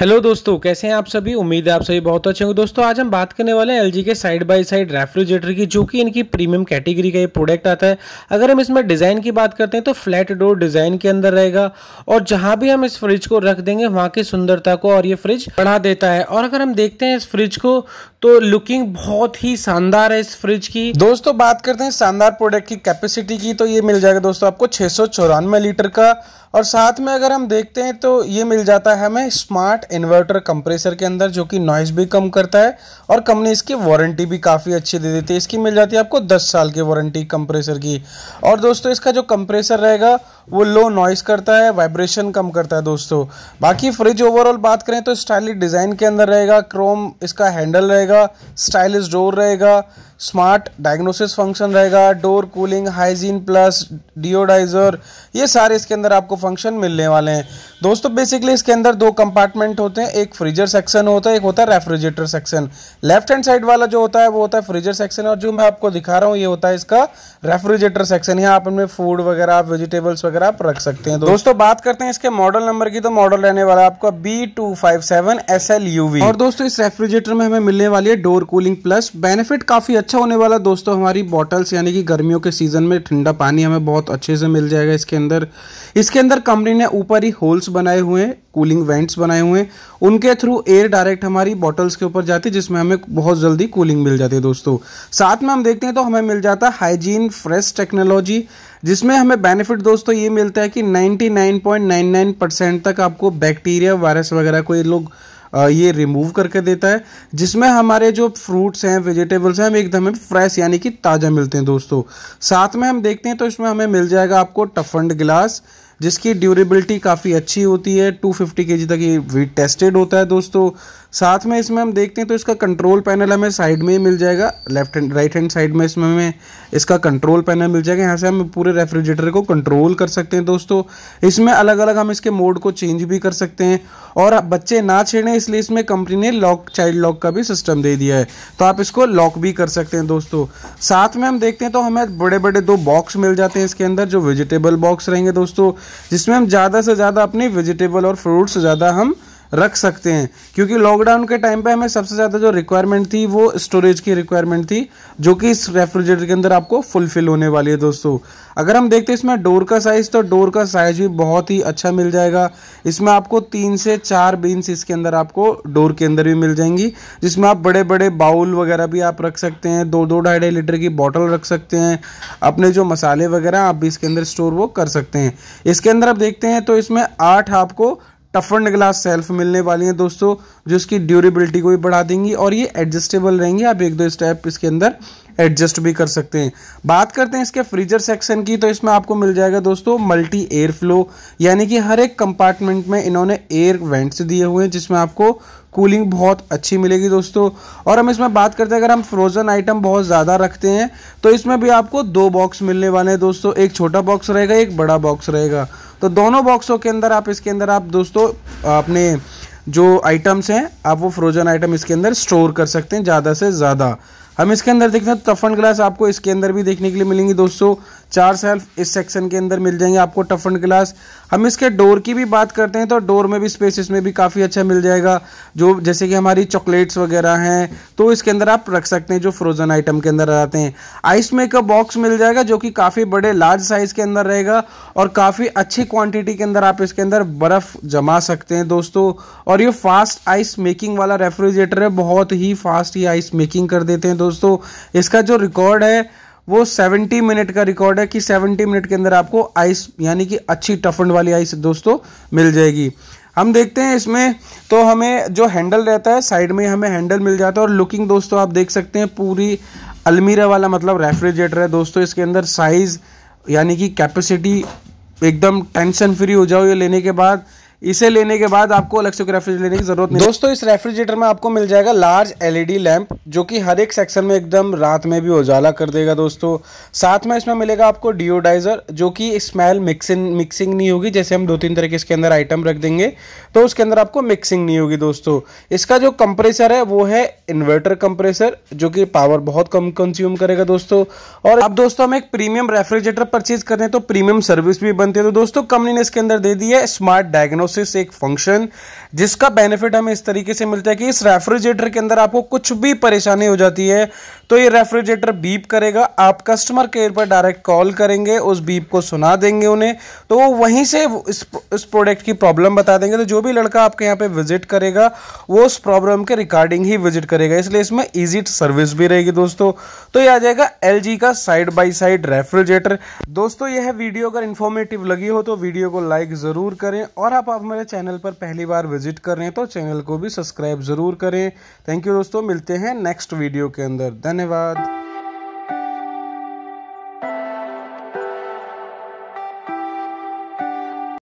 hello दोस्तों कैसे हैं आप सभी उम्मीद है आप सभी बहुत अच्छे होंगे दोस्तों आज हम बात करने वाले हैं एलजी के साइड बाय साइड रेफ्रिजरेटर की जो कि इनकी प्रीमियम कैटेगरी का ये प्रोडक्ट आता है अगर हम इसमें डिज़ाइन की बात करते हैं तो फ्लैट डोर डिज़ाइन के अंदर रहेगा और जहां भी हम इस फ्रिज को रख देंगे वहाँ की सुंदरता को और ये फ्रिज बढ़ा देता है और अगर हम देखते हैं इस फ्रिज को तो लुकिंग बहुत ही शानदार है इस फ्रिज की दोस्तों बात करते हैं शानदार प्रोडक्ट की कैपेसिटी की तो ये मिल जाएगा दोस्तों आपको छः लीटर का और साथ में अगर हम देखते हैं तो ये मिल जाता है हमें स्मार्ट इन्वर्टर कंप्रेसर के अंदर जो कि नॉइस भी कम करता है और कंपनी इसकी वारंटी भी काफ़ी अच्छी दे देती है इसकी मिल जाती है आपको 10 साल की वारंटी कंप्रेसर की और दोस्तों इसका जो कंप्रेसर रहेगा वो लो नॉइस करता है वाइब्रेशन कम करता है दोस्तों बाकी फ्रिज ओवरऑल बात करें तो स्टाइलिश डिज़ाइन के अंदर रहेगा क्रोम इसका हैंडल रहेगा रहेगा स्टाइलिश डोर रहेगा स्मार्ट डायग्नोसिस फंक्शन रहेगा door cooling hygiene plus deodorizer ये सारे इसके अंदर आपको फंक्शन मिलने वाले हैं दोस्तों बेसिकली इसके अंदर दो कंपार्टमेंट होते हैं एक फ्रीजर सेक्शन होता है एक होता है refrigerator section left hand side वाला जो होता है वो होता है फ्रीजर सेक्शन और जो मैं आपको दिखा रहा हूँ ये होता है इसका रेफ्रिजरेटर सेक्शन यहाँ आप अपने फूड वगैरह वेजिटेबल्स वगैरह आप रख सकते हैं दोस्तों बात करते हैं इसके मॉडल नंबर की तो मॉडल रहने वाला है आपका B two five seven S L U V और दोस्तों इस रेफ्रिजरेटर में हमें मिलने वाली है डोर कूलिंग प्लस बेनिफिट काफी अच्छा होने वाला दोस्तों हमारी बॉटल्स यानी कि गर्मियों के सीजन में ठंडा पानी हमें बहुत अच्छे से मिल जाएगा इसके अंदर इसके अंदर कंपनी ने ऊपर ही होल्स बनाए हुए हैं कूलिंग वेंट्स बनाए हुए हैं उनके थ्रू एयर डायरेक्ट हमारी बॉटल्स के ऊपर जाती है जिसमें हमें बहुत जल्दी कूलिंग मिल जाती है दोस्तों साथ में हम देखते हैं तो हमें मिल जाता है हाइजीन फ्रेश टेक्नोलॉजी जिसमें हमें बेनिफिट दोस्तों ये मिलता है कि नाइन्टी तक आपको बैक्टीरिया वायरस वगैरह को ये लोग ये रिमूव करके देता है जिसमें हमारे जो फ्रूट्स हैं वेजिटेबल्स हैं हम एकदम हमें फ्रेश यानी कि ताज़ा मिलते हैं दोस्तों साथ में हम देखते हैं तो इसमें हमें मिल जाएगा आपको टफंड गिलास जिसकी ड्यूरेबिलिटी काफ़ी अच्छी होती है 250 केजी तक ये वीट टेस्टेड होता है दोस्तों साथ में इसमें हम देखते हैं तो इसका कंट्रोल पैनल हमें साइड में ही मिल जाएगा left hand right hand side में इसमें हमें इसका कंट्रोल पैनल मिल जाएगा यहाँ से हम पूरे रेफ्रिजरेटर को कंट्रोल कर सकते हैं दोस्तों इसमें अलग अलग हम इसके मोड को चेंज भी कर सकते हैं और बच्चे ना छेड़ें इसलिए इसमें कंपनी ने लॉक चाइल्ड लॉक का भी सिस्टम दे दिया है तो आप इसको लॉक भी कर सकते हैं दोस्तों साथ में हम देखते हैं तो हमें बड़े बड़े दो बॉक्स मिल जाते हैं इसके अंदर जो वेजिटेबल बॉक्स रहेंगे दोस्तों जिसमें हम ज़्यादा से ज़्यादा अपने वेजिटेबल और फ्रूट्स ज़्यादा हम रख सकते हैं क्योंकि लॉकडाउन के टाइम पे हमें सबसे ज़्यादा जो रिक्वायरमेंट थी वो स्टोरेज की रिक्वायरमेंट थी जो कि इस रेफ्रिजरेटर के अंदर आपको फुलफिल होने वाली है दोस्तों अगर हम देखते हैं इसमें डोर का साइज़ तो डोर का साइज़ भी बहुत ही अच्छा मिल जाएगा इसमें आपको तीन से चार बीन्स इसके अंदर आपको डोर के अंदर भी मिल जाएंगी जिसमें आप बड़े बड़े बाउल वगैरह भी आप रख सकते हैं दो दो ढाई ढाई लीटर की बॉटल रख सकते हैं अपने जो मसाले वगैरह आप भी इसके अंदर स्टोर वो कर सकते हैं इसके अंदर आप देखते हैं तो इसमें आठ आपको टफंड ग्लास सेल्फ मिलने वाली हैं दोस्तों जो इसकी ड्यूरेबिलिटी को भी बढ़ा देंगी और ये एडजस्टेबल रहेंगे आप एक दो स्टेप इसके अंदर एडजस्ट भी कर सकते हैं बात करते हैं इसके फ्रीजर सेक्शन की तो इसमें आपको मिल जाएगा दोस्तों मल्टी एयर फ्लो यानी कि हर एक कंपार्टमेंट में इन्होंने एयर वेंट्स दिए हुए हैं जिसमें आपको कूलिंग बहुत अच्छी मिलेगी दोस्तों और हम इसमें बात करते हैं अगर हम फ्रोज़न आइटम बहुत ज़्यादा रखते हैं तो इसमें भी आपको दो बॉक्स मिलने वाले हैं दोस्तों एक छोटा बॉक्स रहेगा एक बड़ा बॉक्स रहेगा तो दोनों बॉक्सों के अंदर आप इसके अंदर आप दोस्तों अपने जो आइटम्स हैं आप वो फ्रोजन आइटम इसके अंदर स्टोर कर सकते हैं ज़्यादा से ज़्यादा हम इसके अंदर देखते हैं टफन ग्लास आपको इसके अंदर भी देखने के लिए मिलेंगी दोस्तों चार सेल्फ इस सेक्शन के अंदर मिल जाएंगे आपको टफन ग्लास हम इसके डोर की भी बात करते हैं तो डोर में भी स्पेस इसमें भी काफ़ी अच्छा मिल जाएगा जो जैसे कि हमारी चॉकलेट्स वगैरह हैं तो इसके अंदर आप रख सकते हैं जो फ्रोजन आइटम के अंदर आते हैं आइस मेकअप बॉक्स मिल जाएगा जो कि काफ़ी बड़े लार्ज साइज़ के अंदर रहेगा और काफ़ी अच्छी क्वान्टिटी के अंदर आप इसके अंदर बर्फ़ जमा सकते हैं दोस्तों और ये फास्ट आइस मेकिंग वाला रेफ्रिजरेटर है बहुत ही फास्ट ये आइस मेकिंग कर देते हैं दोस्तों इसका जो रिकॉर्ड है वो 70 मिनट का रिकॉर्ड है कि 70 मिनट के अंदर आपको आइस यानी कि अच्छी टफंड वाली आइस दोस्तों मिल जाएगी हम देखते हैं इसमें तो हमें जो हैंडल रहता है साइड में हमें हैंडल मिल जाता है और लुकिंग दोस्तों आप देख सकते हैं पूरी अलमीरा वाला मतलब रेफ्रिजरेटर है दोस्तों इसके अंदर साइज़ यानी कि कैपेसिटी एकदम टेंशन फ्री हो जाओ ये लेने के बाद इसे लेने के बाद आपको अलग से रेफ्रिजरेटर लेने की जरूरत नहीं दोस्तों इस रेफ्रिजरेटर में आपको मिल जाएगा लार्ज एलईडी लैंप जो कि हर एक सेक्शन में एकदम रात में भी उजाला कर देगा दोस्तों साथ में इसमें मिलेगा आपको डिओडाइजर जो कि स्मेल मिक्सिंग मिक्सिंग नहीं होगी जैसे हम दो तीन तरह के इसके अंदर आइटम रख देंगे तो उसके अंदर आपको मिक्सिंग नहीं होगी दोस्तों इसका जो कंप्रेसर है वो है इन्वर्टर कंप्रेसर जो कि पावर बहुत कम कंज्यूम करेगा दोस्तों और अब दोस्तों हम एक प्रीमियम रेफ्रिजरेटर परचेज कर रहे हैं तो प्रीमियम सर्विस भी बनती है तो दोस्तों कंपनी ने इसके अंदर दे दी है स्मार्ट डायग्नोस प्रोसेस एक फंक्शन जिसका बेनिफिट हमें इस तरीके से मिलता है कि इस रेफ्रिजरेटर के अंदर आपको कुछ भी परेशानी हो जाती है तो ये रेफ्रिजरेटर बीप करेगा आप कस्टमर केयर पर डायरेक्ट कॉल करेंगे उस बीप को सुना देंगे उन्हें तो वो वहीं से इस प्रोडक्ट की प्रॉब्लम बता देंगे तो जो भी लड़का आपके यहाँ पे विजिट करेगा वो उस प्रॉब्लम के रिकॉर्डिंग ही विजिट करेगा इसलिए इसमें ईजी सर्विस भी रहेगी दोस्तों तो ये आ जाएगा एल का साइड बाई साइड रेफ्रिजरेटर दोस्तों यह वीडियो अगर इन्फॉर्मेटिव लगी हो तो वीडियो को लाइक ज़रूर करें और आप आप हमारे चैनल पर पहली बार विजिट कर रहे हैं तो चैनल को भी सब्सक्राइब ज़रूर करें थैंक यू दोस्तों मिलते हैं नेक्स्ट वीडियो के अंदर धन्यवाद